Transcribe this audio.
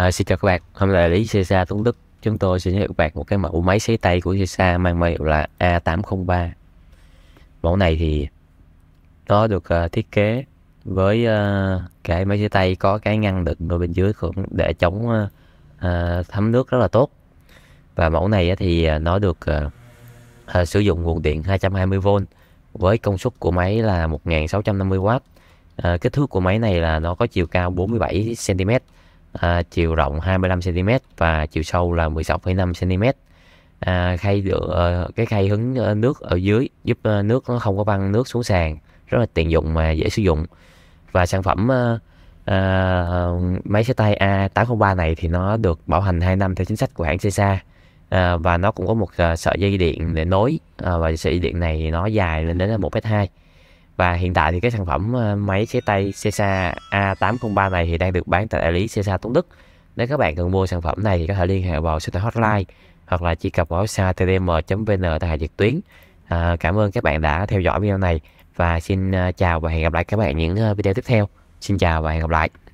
À, xin chào các bạn, hôm nay là Lý Cesa Tuấn Đức Chúng tôi sẽ giới thiệu bạn một cái mẫu máy sấy tay của Cesa mang mã hiệu là A803 Mẫu này thì nó được uh, thiết kế với uh, cái máy sấy tay có cái ngăn đựng ở bên dưới cũng để chống uh, uh, thấm nước rất là tốt Và mẫu này thì nó được uh, uh, sử dụng nguồn điện 220V với công suất của máy là 1650W uh, Kích thước của máy này là nó có chiều cao 47cm à, chiều rộng 25 cm và chiều sâu là 16,5 cm à, khay được ờ, cái khay hứng ờ, nước ở dưới giúp ờ, nước nó không có văng nước xuống sàn rất là tiện dụng mà dễ sử dụng và sản phẩm à, máy sách tay A803 này thì nó được bảo hành 2 năm theo chính sách của hãng Cesa à, và nó cũng có một sợi dây điện để nối à, và sợi dây điện này nó dài lên đến là 1m2 và hiện tại thì cái sản phẩm ờ, máy chế tay Cesa A803 này thì đang được bán tại đại lý Cesa Tuấn Đức nếu các bạn cần mua sản phẩm này thì có thể liên hệ vào số điện hotline hoặc là chỉ cập vào website tdm.vn tại hệ trực tuyến à, cảm ơn các bạn đã theo dõi video này và xin ờ, chào và hẹn gặp lại các bạn những video tiếp theo xin chào và hẹn gặp lại